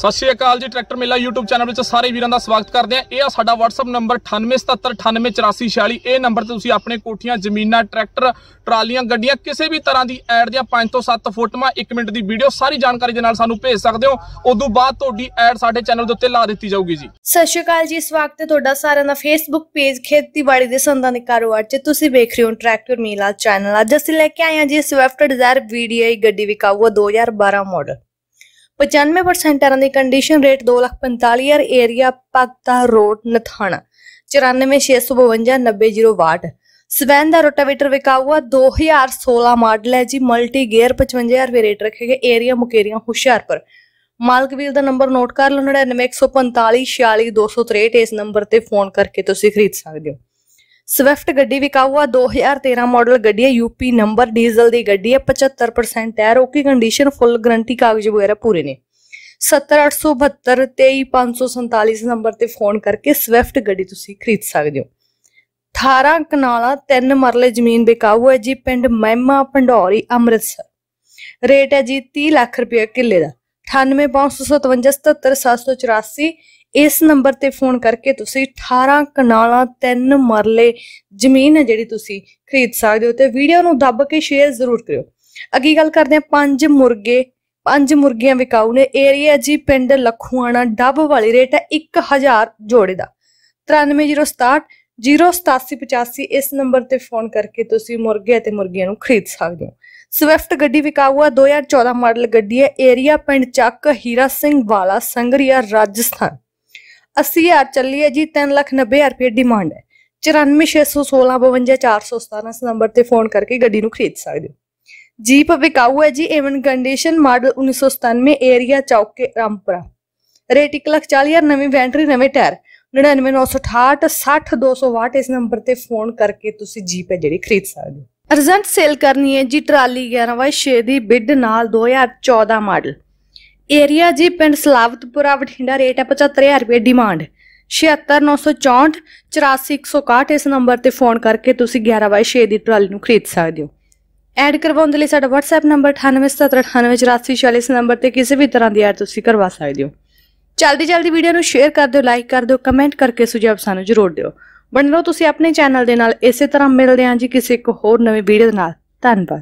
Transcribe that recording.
ਸਤਿ ਸ਼੍ਰੀ ਅਕਾਲ ਜੀ ਟਰੈਕਟਰ ਮੇਲਾ YouTube ਚੈਨਲ ਵਿੱਚ ਸਾਰੇ ਵੀਰਾਂ ਦਾ ਸਵਾਗਤ ਕਰਦੇ ਆ ਇਹ ਆ ਸਾਡਾ WhatsApp ਨੰਬਰ 9877988446 ਇਹ ਨੰਬਰ ਤੇ ਤੁਸੀਂ ਆਪਣੇ ਕੋਠੀਆਂ ਜ਼ਮੀਨਾਂ ਟਰੈਕਟਰ ਟਰਾਲੀਆਂ ਗੱਡੀਆਂ ਕਿਸੇ ਵੀ ਤਰ੍ਹਾਂ ਦੀ ਐਡ ਦੀਆਂ 5 ਤੋਂ 7 ਫੋਟੋਆਂ 1 ਮਿੰਟ ਦੀ ਵੀਡੀਓ ਸਾਰੀ ਜਾਣਕਾਰੀ ਦੇ ਨਾਲ ਸਾਨੂੰ ਭੇਜ ਸਕਦੇ ਹੋ ਉਦੋਂ ਬਾਅਦ ਤੁਹਾਡੀ ਐਡ ਸਾਡੇ ਚੈਨਲ ਦੇ ਉੱਤੇ ਲਾ ਦਿੱਤੀ ਜਾਊਗੀ ਜੀ ਸਤਿ ਸ਼੍ਰੀ ਅਕਾਲ ਜੀ ਸਵਾਗਤ ਹੈ ਤੁਹਾਡਾ ਸਾਰਿਆਂ ਦਾ Facebook ਪੇਜ ਖੇਤੀਬਾੜੀ ਦੇ ਸੰਦਾਂ ਦੇ ਕਾਰੋਬਾਰ 'ਚ ਤੁਸੀਂ ਵੇਖ ਰਹੇ ਹੋ ਟਰੈਕਟਰ ਮੇਲਾ ਚੈਨਲ ਅੱਜ ਅਸੀਂ ਲੈ ਕੇ ਆਏ ਹਾਂ ਜੀ ਸਵਿਫਟ ਡਿਜ਼ਾਇਰ ਵੀਡੀਆਈ ਗੱਡੀ ਵਿਕਾਊ 2012 ਮਾਡਲ 95% ਟਾਇਰਾਂ ਦੀ ਕੰਡੀਸ਼ਨ ਰੇਟ 2,45,000 ਏਰੀਆ ਪਗਤਾ ਰੋਡ ਨਥਾਣਾ 9465590062 ਸਵੈਨ ਦਾ ਰੋਟਾਵੇਟਰ ਵਿਕਾਊਆ 2016 ਮਾਡਲ ਹੈ ਜੀ ਮਲਟੀ ਗੇਅਰ 55000 ਰੁਪਏ ਰੇਟ ਰੱਖੇਗਾ ਏਰੀਆ ਮੁਕੇਰੀਆਂ ਹੁਸ਼ਿਆਰਪੁਰ ਮਾਲਕ ਵੀਰ ਦਾ ਨੰਬਰ ਨੋਟ ਕਰ ਲਓ 99145446263 ਇਸ ਨੰਬਰ ਤੇ ਫੋਨ ਕਰਕੇ ਤੁਸੀਂ ਖਰੀਦ ਸਕਦੇ ਹੋ ਸਵਿਫਟ ਗੱਡੀ ਵਿਕਾਊ ਆ 2013 ਮਾਡਲ ਗੱਡੀ ਹੈ ਯੂਪੀ ਨੰਬਰ ਡੀਜ਼ਲ ਦੀ ਗੱਡੀ ਹੈ 75% tyre okay condition full guarantee ਕਾਗਜ਼ ਵਗੈਰਾ ਪੂਰੇ ਨੇ 7872232547 ਨੰਬਰ ਤੇ ਫੋਨ ਕਰਕੇ ਸਵਿਫਟ ਗੱਡੀ ਤੁਸੀਂ ਖਰੀਦ ਸਕਦੇ ਹੋ 18 ਕਨਾਲਾ 3 ਮਰਲੇ ਜ਼ਮੀਨ ਵਿਕਾਊ ਹੈ ਜੀ ਪਿੰਡ ਮਹਿਮਾ ਪੰਡੌਰੀ ਅੰਮ੍ਰਿਤਸਰ ਰੇਟ ਹੈ ਜੀ 30 ਲੱਖ ਰੁਪਏ ਕਿੱਲੇ ਦਾ 9855577784 ਇਸ ਨੰਬਰ ਤੇ ਫੋਨ ਕਰਕੇ ਤੁਸੀਂ 18 ਕਨਾਲਾਂ 3 ਮਰਲੇ ਜ਼ਮੀਨ ਹੈ ਜਿਹੜੀ ਤੁਸੀਂ ਖਰੀਦ ਸਕਦੇ ਹੋ ਤੇ ਵੀਡੀਓ ਨੂੰ ਦੱਬ ਕੇ ਸ਼ੇਅਰ ਜ਼ਰੂਰ ਕਰਿਓ ਅੱਗੇ ਗੱਲ ਕਰਦੇ ਹਾਂ ਪੰਜ ਮੁਰਗੇ ਪੰਜ ਮੁਰਗੀਆਂ ਵਿਕਾਉ ਨੇ ਏਰੀਆ ਜੀ ਪਿੰਡ ਲਖੂਆਣਾ ਡੱਬ ਵਾਲੀ ਰੇਟ ਹੈ 1000 ਜੋੜੇ ਦਾ 93067 ਇਸ ਨੰਬਰ ਤੇ ਫੋਨ ਕਰਕੇ ਤੁਸੀਂ ਮੁਰਗੇ ਤੇ ਮੁਰਗੀਆਂ ਨੂੰ ਖਰੀਦ ਸਕਦੇ ਹੋ ਸਵਿਫਟ ਗੱਡੀ ਵਿਕਾਊ ਆ 2014 ਮਾਡਲ ਗੱਡੀ ਹੈ ਏਰੀਆ ਪਿੰਡ ਚੱਕ ਹੀਰਾ ਸਿੰਘ ਵਾਲਾ ਸੰਗਰੀਆ ਰਾਜਸਥਾਨ 80000 ਚੱਲੀ ਹੈ ਜੀ 390000 ਰੁਪਏ ਡਿਮਾਂਡ ਹੈ 9461652417 ਇਸ ਨੰਬਰ ਤੇ ਫੋਨ ਕਰਕੇ ਗੱਡੀ ਨੂੰ ਖਰੀਦ ਸਕਦੇ ਹੋ ਜੀਪ ਵਿਕਾਊ ਹੈ ਜੀ ਏਵਨ ਕੰਡੀਸ਼ਨ ਮਾਡਲ 1997 ਏਰੀਆ ਚੌਕ ਕੇ ਰਾਮਪੁਰਾ ਰੇਟ 140000 ਨਵੀਂ ਬੈਟਰੀ ਨਵੇਂ ਟਾਇਰ 99968 ਵਾਟ ਇਸ ਨੰਬਰ ਤੇ ਫੋਨ ਕਰਕੇ ਤੁਸੀਂ ਜੀਪ ਹੈ ਜਿਹੜੀ ਖਰੀਦ ਸਕਦੇ ਹੋ ਅਰਜੈਂਟ ਸੇਲ ਕਰਨੀ ਹੈ ਜੀ ਟਰਾਲੀ 11 6 ਦੀ ਬਿੱਡ ਨਾਲ 2014 ਮਾਡਲ ਏਰੀਆ ਜੀ ਪਿੰਡ ਸਲਾਵਤਪੁਰਾ ਬਠਿੰਡਾ ਰੇਟ ਹੈ 75000 ਰੁਪਏ ਡਿਮਾਂਡ 76964 84161 ਇਸ ਨੰਬਰ ਤੇ ਫੋਨ ਕਰਕੇ ਤੁਸੀਂ 11/6 ਦੀ ਟਰਾਲੀ ਨੂੰ ਖਰੀਦ ਸਕਦੇ ਹੋ ਐਡ ਕਰਵਾਉਣ ਦੇ ਲਈ ਸਾਡਾ WhatsApp ਨੰਬਰ 9877984844 ਇਸ ਨੰਬਰ ਤੇ ਕਿਸੇ ਵੀ ਤਰ੍ਹਾਂ ਦੀ ਐਡ ਤੁਸੀਂ ਕਰਵਾ ਸਕਦੇ ਹੋ ਜਲਦੀ ਜਲਦੀ ਵੀਡੀਓ ਨੂੰ ਸ਼ੇਅਰ ਕਰ ਦਿਓ ਲਾਈਕ ਕਰ ਦਿਓ ਕਮੈਂਟ ਕਰਕੇ ਸੁਝਾਅ ਸਾਨੂੰ ਜ਼ਰੂਰ ਦਿਓ ਬਣੇ ਰਹੋ ਤੁਸੀਂ ਆਪਣੇ ਚੈਨਲ ਦੇ ਨਾਲ ਇਸੇ ਤਰ੍ਹਾਂ ਮਿਲਦੇ ਹਾਂ ਜੀ ਕਿਸੇ ਇੱਕ ਹੋਰ ਨਵੇਂ ਵੀਡੀਓ ਦੇ ਨਾਲ ਧੰਨਵਾਦ